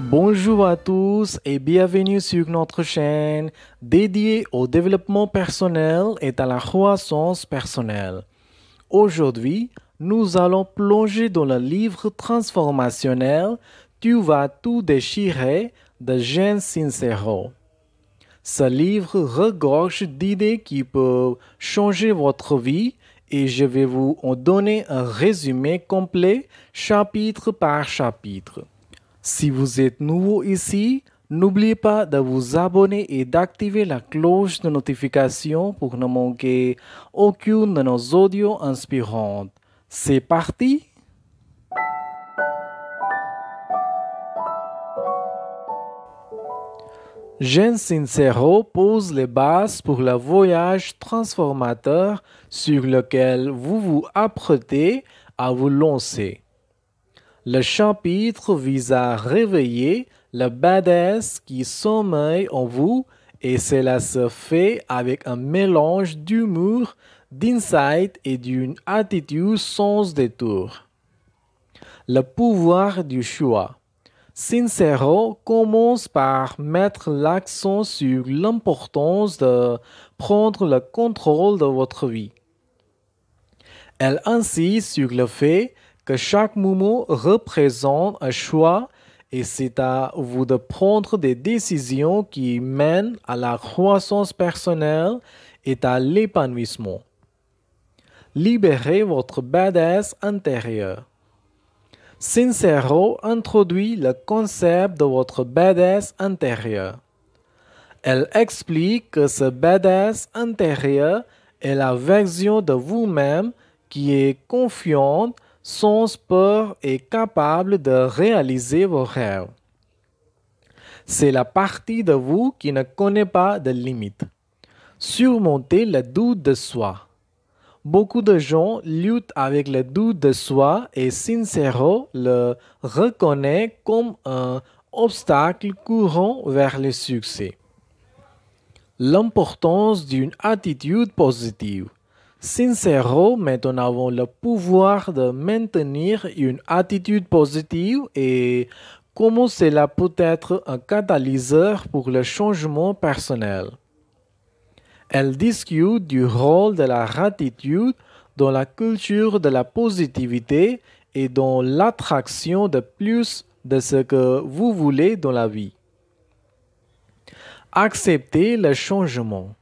Bonjour à tous et bienvenue sur notre chaîne dédiée au développement personnel et à la croissance personnelle. Aujourd'hui, nous allons plonger dans le livre transformationnel Tu vas tout déchirer de Jean Sincero. Ce livre regorge d'idées qui peuvent changer votre vie et je vais vous en donner un résumé complet chapitre par chapitre. Si vous êtes nouveau ici, n'oubliez pas de vous abonner et d'activer la cloche de notification pour ne manquer aucune de nos audios inspirantes. C'est parti Jean Sincero pose les bases pour le voyage transformateur sur lequel vous vous apprêtez à vous lancer. Le chapitre vise à réveiller la badass qui sommeille en vous et cela se fait avec un mélange d'humour, d'insight et d'une attitude sans détour. Le pouvoir du choix. Sincero commence par mettre l'accent sur l'importance de prendre le contrôle de votre vie. Elle insiste sur le fait que chaque moment représente un choix et c'est à vous de prendre des décisions qui mènent à la croissance personnelle et à l'épanouissement. Libérez votre badass intérieure. Sincero introduit le concept de votre badass intérieur. Elle explique que ce badass intérieur est la version de vous-même qui est confiante, sans peur et capable de réaliser vos rêves. C'est la partie de vous qui ne connaît pas de limites. Surmontez le doute de soi. Beaucoup de gens luttent avec le doute de soi et Sincero le reconnaît comme un obstacle courant vers le succès. L'importance d'une attitude positive. Sincero met en avant le pouvoir de maintenir une attitude positive et comment cela peut être un catalyseur pour le changement personnel. Elle discute du rôle de la gratitude dans la culture de la positivité et dans l'attraction de plus de ce que vous voulez dans la vie. Acceptez le changement.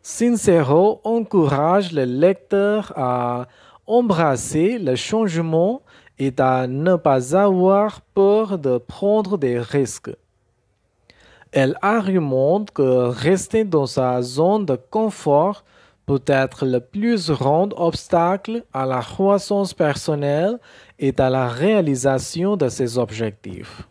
Sincero encourage le lecteur à embrasser le changement et à ne pas avoir peur de prendre des risques. Elle argumente que rester dans sa zone de confort peut être le plus grand obstacle à la croissance personnelle et à la réalisation de ses objectifs.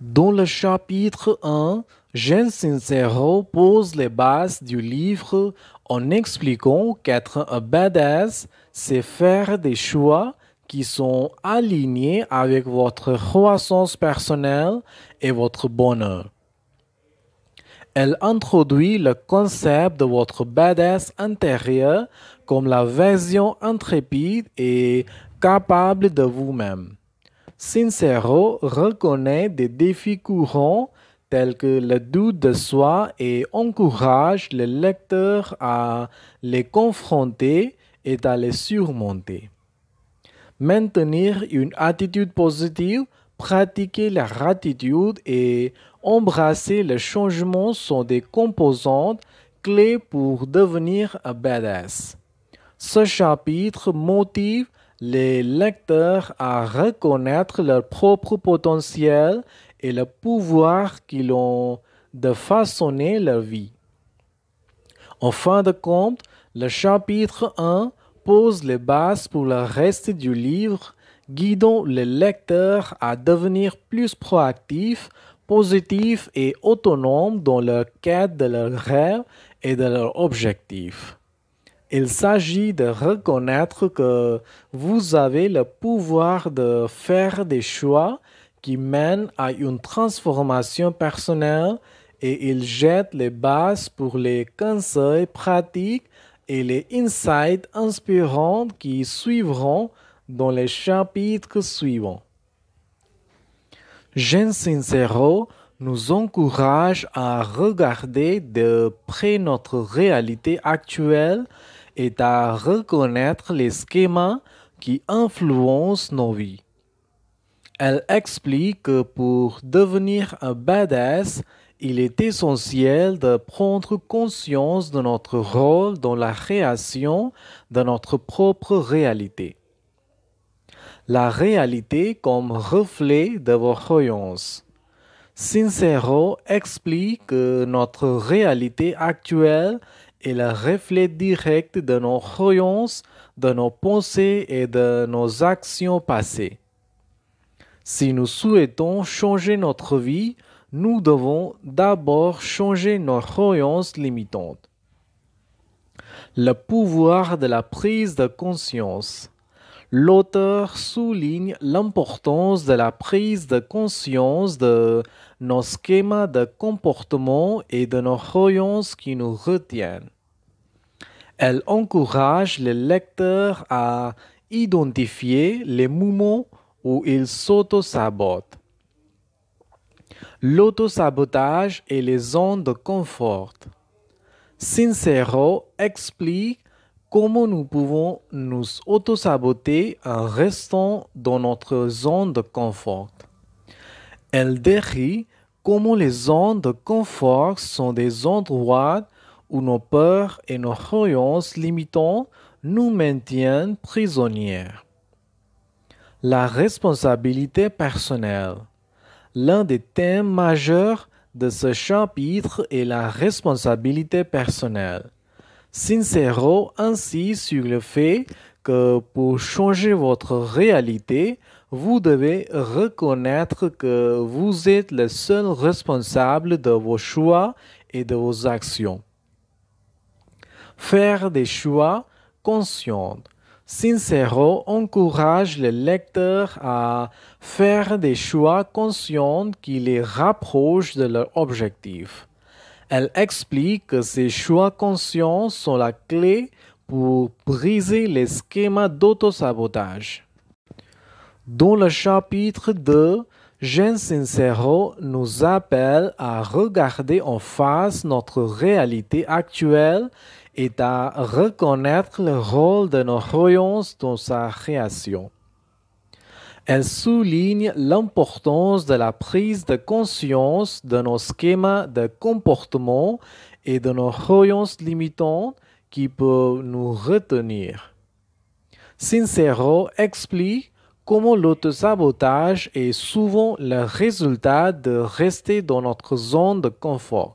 Dans le chapitre 1, Jean Sincero pose les bases du livre en expliquant qu'être un badass, c'est faire des choix qui sont alignés avec votre croissance personnelle et votre bonheur. Elle introduit le concept de votre badass intérieur comme la version intrépide et capable de vous-même. Sincero reconnaît des défis courants tels que le doute de soi et encourage le lecteur à les confronter et à les surmonter. Maintenir une attitude positive Pratiquer la gratitude et embrasser le changement sont des composantes clés pour devenir un badass. Ce chapitre motive les lecteurs à reconnaître leur propre potentiel et le pouvoir qu'ils ont de façonner leur vie. En fin de compte, le chapitre 1 pose les bases pour le reste du livre guidons les lecteurs à devenir plus proactifs, positifs et autonomes dans leur quête de leurs rêves et de leurs objectifs. Il s'agit de reconnaître que vous avez le pouvoir de faire des choix qui mènent à une transformation personnelle et il jette les bases pour les conseils pratiques et les insights inspirants qui suivront dans les chapitres suivants. Jean Sincero nous encourage à regarder de près notre réalité actuelle et à reconnaître les schémas qui influencent nos vies. Elle explique que pour devenir un badass, il est essentiel de prendre conscience de notre rôle dans la création de notre propre réalité la réalité comme reflet de vos croyances. Sincero explique que notre réalité actuelle est le reflet direct de nos croyances, de nos pensées et de nos actions passées. Si nous souhaitons changer notre vie, nous devons d'abord changer nos croyances limitantes. Le pouvoir de la prise de conscience l'auteur souligne l'importance de la prise de conscience de nos schémas de comportement et de nos croyances qui nous retiennent. Elle encourage les lecteurs à identifier les moments où ils s'auto-sabotent. L'auto-sabotage et les zones de confort. Sincero explique Comment nous pouvons nous auto-saboter en restant dans notre zone de confort Elle décrit comment les zones de confort sont des endroits où nos peurs et nos croyances limitantes nous maintiennent prisonnières. La responsabilité personnelle. L'un des thèmes majeurs de ce chapitre est la responsabilité personnelle. Sincero insiste sur le fait que pour changer votre réalité, vous devez reconnaître que vous êtes le seul responsable de vos choix et de vos actions. Faire des choix conscients. Sincero encourage le lecteurs à faire des choix conscients qui les rapprochent de leur objectif. Elle explique que ses choix conscients sont la clé pour briser les schémas d'autosabotage. Dans le chapitre 2, Jean Sincero nous appelle à regarder en face notre réalité actuelle et à reconnaître le rôle de nos croyances dans sa création. Elle souligne l'importance de la prise de conscience de nos schémas de comportement et de nos croyances limitantes qui peuvent nous retenir. Sincero explique comment l'autosabotage est souvent le résultat de rester dans notre zone de confort.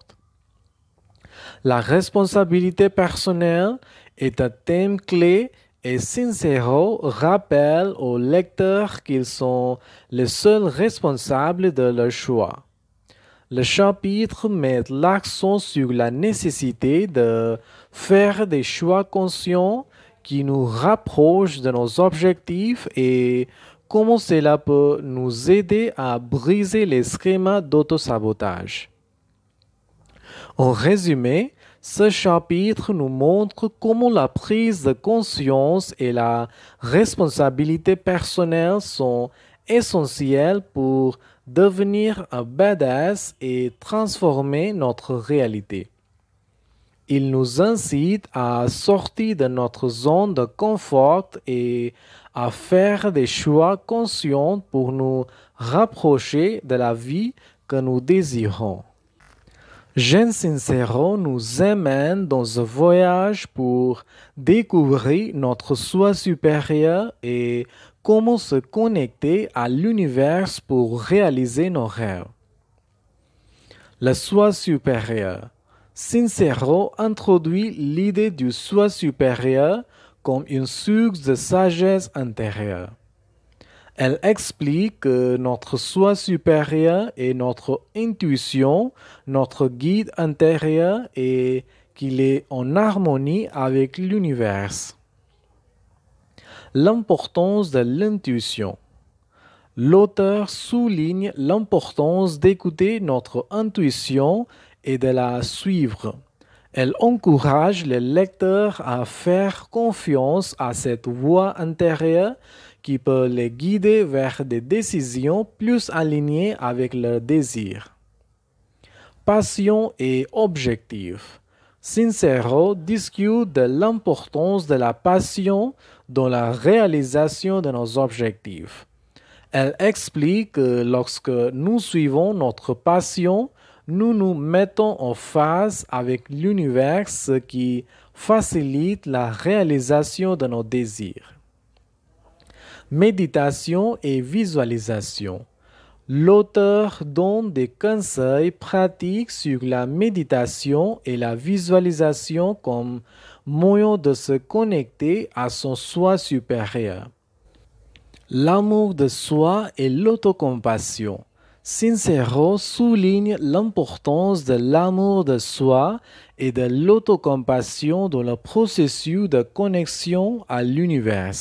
La responsabilité personnelle est un thème clé et Sincero rappelle aux lecteurs qu'ils sont les seuls responsables de leurs choix. Le chapitre met l'accent sur la nécessité de faire des choix conscients qui nous rapprochent de nos objectifs et comment cela peut nous aider à briser les schémas d'autosabotage. En résumé, ce chapitre nous montre comment la prise de conscience et la responsabilité personnelle sont essentielles pour devenir un badass et transformer notre réalité. Il nous incite à sortir de notre zone de confort et à faire des choix conscients pour nous rapprocher de la vie que nous désirons. Jean Sincero nous emmène dans un voyage pour découvrir notre soi supérieur et comment se connecter à l'univers pour réaliser nos rêves. Le soi supérieur. Sincero introduit l'idée du soi supérieur comme une source de sagesse intérieure. Elle explique que notre soi supérieur est notre intuition, notre guide intérieur et qu'il est en harmonie avec l'univers. L'importance de l'intuition. L'auteur souligne l'importance d'écouter notre intuition et de la suivre. Elle encourage les lecteurs à faire confiance à cette voix intérieure qui peut les guider vers des décisions plus alignées avec leurs désirs. Passion et objectif. Sincero discute de l'importance de la passion dans la réalisation de nos objectifs. Elle explique que lorsque nous suivons notre passion, nous nous mettons en phase avec l'univers, qui facilite la réalisation de nos désirs méditation et visualisation. L'auteur donne des conseils pratiques sur la méditation et la visualisation comme moyen de se connecter à son soi supérieur. L'amour de soi et l'autocompassion. Sincero souligne l'importance de l'amour de soi et de l'autocompassion dans le processus de connexion à l'univers.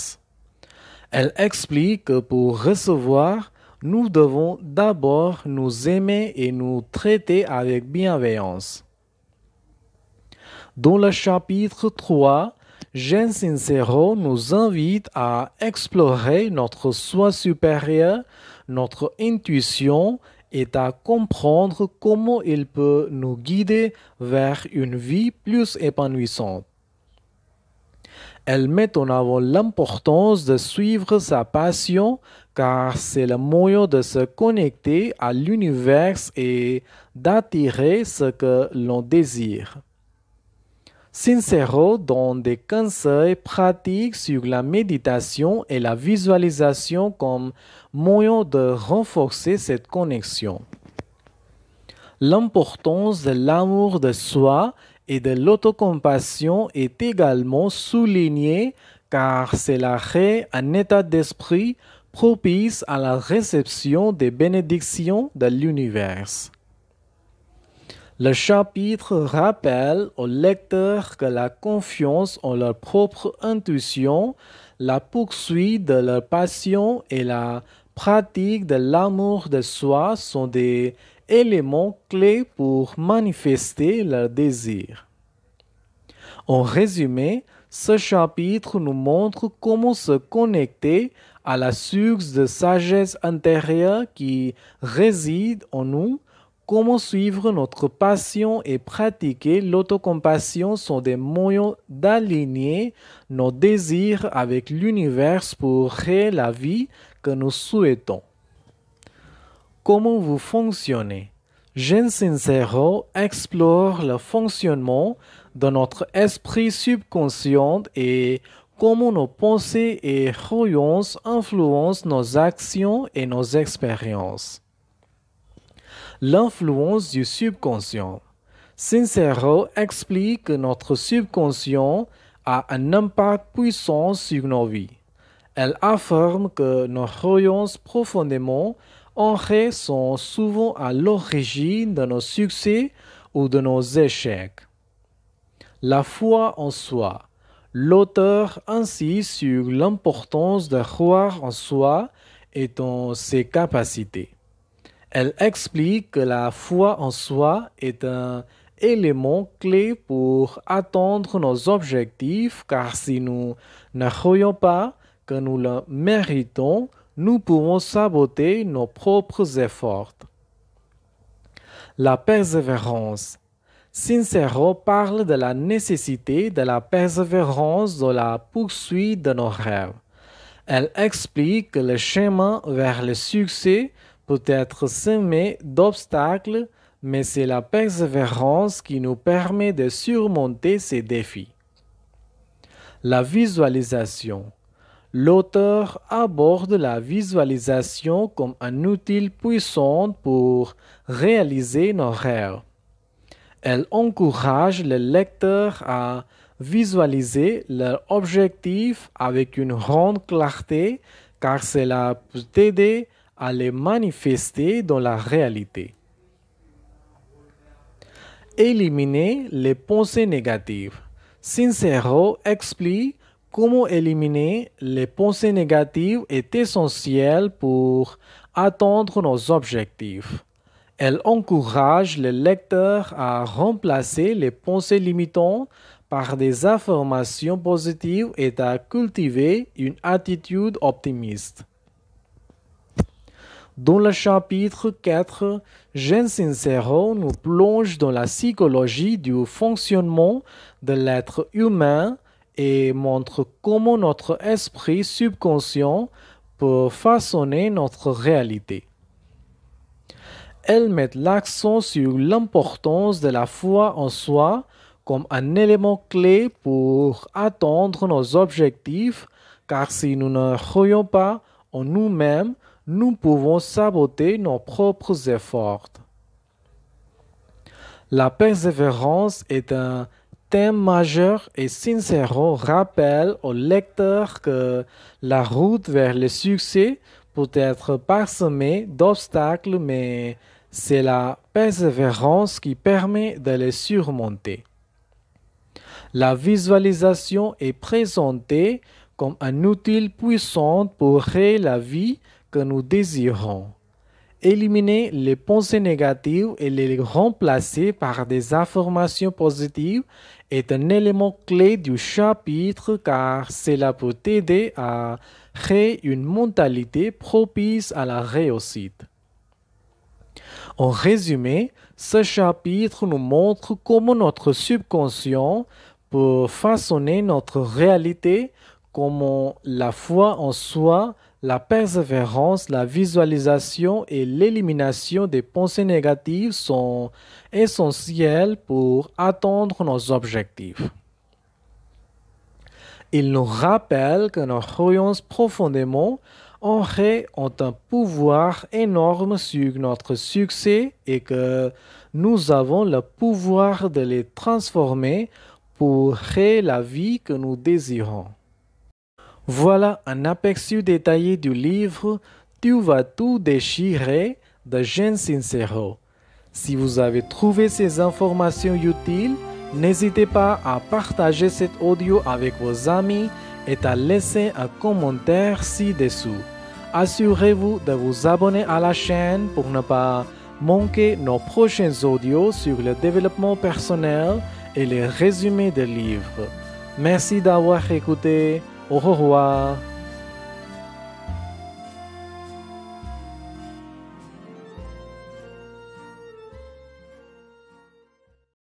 Elle explique que pour recevoir, nous devons d'abord nous aimer et nous traiter avec bienveillance. Dans le chapitre 3, Jean Sincero nous invite à explorer notre soi supérieur, notre intuition et à comprendre comment il peut nous guider vers une vie plus épanouissante. Elle met en avant l'importance de suivre sa passion car c'est le moyen de se connecter à l'univers et d'attirer ce que l'on désire. Sincero donne des conseils pratiques sur la méditation et la visualisation comme moyen de renforcer cette connexion. L'importance de l'amour de soi et de l'autocompassion est également souligné car cela crée un état d'esprit propice à la réception des bénédictions de l'univers. Le chapitre rappelle aux lecteurs que la confiance en leur propre intuition, la poursuite de leur passion et la pratique de l'amour de soi sont des éléments clés pour manifester leur désir. En résumé, ce chapitre nous montre comment se connecter à la source de sagesse intérieure qui réside en nous, comment suivre notre passion et pratiquer l'autocompassion sont des moyens d'aligner nos désirs avec l'univers pour créer la vie que nous souhaitons comment vous fonctionnez. Jeanne Sincero explore le fonctionnement de notre esprit subconscient et comment nos pensées et croyances influencent nos actions et nos expériences. L'influence du subconscient. Sincero explique que notre subconscient a un impact puissant sur nos vies. Elle affirme que nos croyances profondément sont souvent à l'origine de nos succès ou de nos échecs. La foi en soi. L'auteur insiste sur l'importance de croire en soi et dans ses capacités. Elle explique que la foi en soi est un élément clé pour atteindre nos objectifs car si nous ne croyons pas que nous le méritons, nous pouvons saboter nos propres efforts. La persévérance. Sincero parle de la nécessité de la persévérance dans la poursuite de nos rêves. Elle explique que le chemin vers le succès peut être semé d'obstacles, mais c'est la persévérance qui nous permet de surmonter ces défis. La visualisation l'auteur aborde la visualisation comme un outil puissant pour réaliser nos rêves. Elle encourage le lecteur à visualiser leurs objectifs avec une grande clarté car cela peut aider à les manifester dans la réalité. Éliminer les pensées négatives. Sincero explique comment éliminer les pensées négatives est essentiel pour atteindre nos objectifs. Elle encourage les lecteurs à remplacer les pensées limitantes par des affirmations positives et à cultiver une attitude optimiste. Dans le chapitre 4, Jean Sincero nous plonge dans la psychologie du fonctionnement de l'être humain et montre comment notre esprit subconscient peut façonner notre réalité. Elles mettent l'accent sur l'importance de la foi en soi comme un élément clé pour atteindre nos objectifs, car si nous ne croyons pas en nous-mêmes, nous pouvons saboter nos propres efforts. La persévérance est un thème majeur et sincère rappelle au lecteur que la route vers le succès peut être parsemée d'obstacles, mais c'est la persévérance qui permet de les surmonter. La visualisation est présentée comme un outil puissant pour créer la vie que nous désirons éliminer les pensées négatives et les remplacer par des affirmations positives est un élément clé du chapitre car cela peut aider à créer une mentalité propice à la réussite. En résumé, ce chapitre nous montre comment notre subconscient peut façonner notre réalité, comment la foi en soi la persévérance, la visualisation et l'élimination des pensées négatives sont essentielles pour atteindre nos objectifs. Il nous rappelle que nos croyances profondément ancrées ont un pouvoir énorme sur notre succès et que nous avons le pouvoir de les transformer pour créer la vie que nous désirons. Voilà un aperçu détaillé du livre Tu vas tout déchirer de Jean Sincero. Si vous avez trouvé ces informations utiles, n'hésitez pas à partager cet audio avec vos amis et à laisser un commentaire ci-dessous. Assurez-vous de vous abonner à la chaîne pour ne pas manquer nos prochains audios sur le développement personnel et les résumés des livres. Merci d'avoir écouté. 哦吼啊！